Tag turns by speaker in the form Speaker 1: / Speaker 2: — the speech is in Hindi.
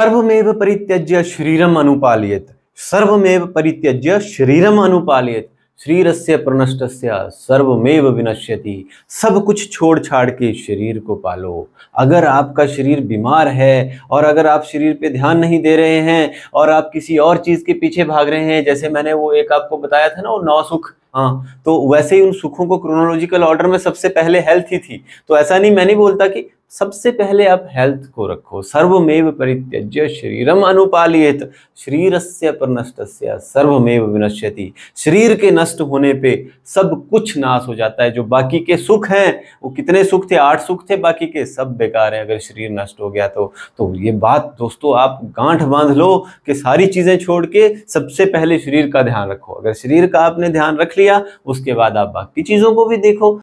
Speaker 1: सर्वमेव परित्यज्य शरीरम अनुपालयत सर्वमेव परित्यज्य शरीरम अनुपालयत शरीर से प्रनष्ट सर्वमेव विनश्यति सब कुछ छोड़ छाड़ के शरीर को पालो अगर आपका शरीर बीमार है और अगर आप शरीर पे ध्यान नहीं दे रहे हैं और आप किसी और चीज़ के पीछे भाग रहे हैं जैसे मैंने वो एक आपको बताया था ना वो नौ सुख हाँ तो वैसे ही उन सुखों को क्रोनोलॉजिकल ऑर्डर में सबसे पहले हेल्थ ही थी तो ऐसा नहीं मैं नहीं बोलता कि सबसे पहले आप हेल्थ को रखो सर्वमेव परित्यज्य शरीरम अनुपालियत शरीर से नष्ट सर्वमेव विनश्यति शरीर के नष्ट होने पे सब कुछ नाश हो जाता है जो बाकी के सुख हैं वो कितने सुख थे आठ सुख थे बाकी के सब बेकार हैं अगर शरीर नष्ट हो गया तो तो ये बात दोस्तों आप गांठ बांध लो कि सारी चीज़ें छोड़ के सबसे पहले शरीर का ध्यान रखो अगर शरीर का आपने ध्यान रख लिया उसके बाद आप बाकी चीज़ों को भी देखो